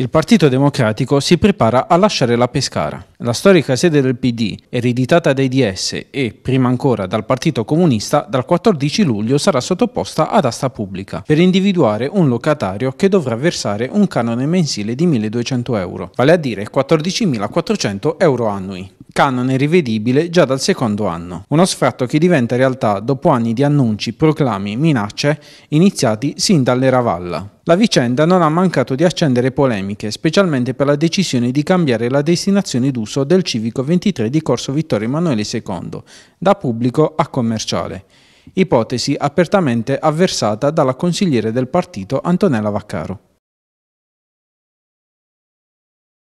Il Partito Democratico si prepara a lasciare la Pescara. La storica sede del PD, ereditata dai DS e, prima ancora, dal Partito Comunista, dal 14 luglio sarà sottoposta ad asta pubblica per individuare un locatario che dovrà versare un canone mensile di 1.200 euro, vale a dire 14.400 euro annui canone rivedibile già dal secondo anno. Uno sfratto che diventa realtà dopo anni di annunci, proclami, minacce iniziati sin dall'Eravalla. La vicenda non ha mancato di accendere polemiche, specialmente per la decisione di cambiare la destinazione d'uso del civico 23 di Corso Vittorio Emanuele II, da pubblico a commerciale ipotesi apertamente avversata dalla consigliere del partito Antonella Vaccaro.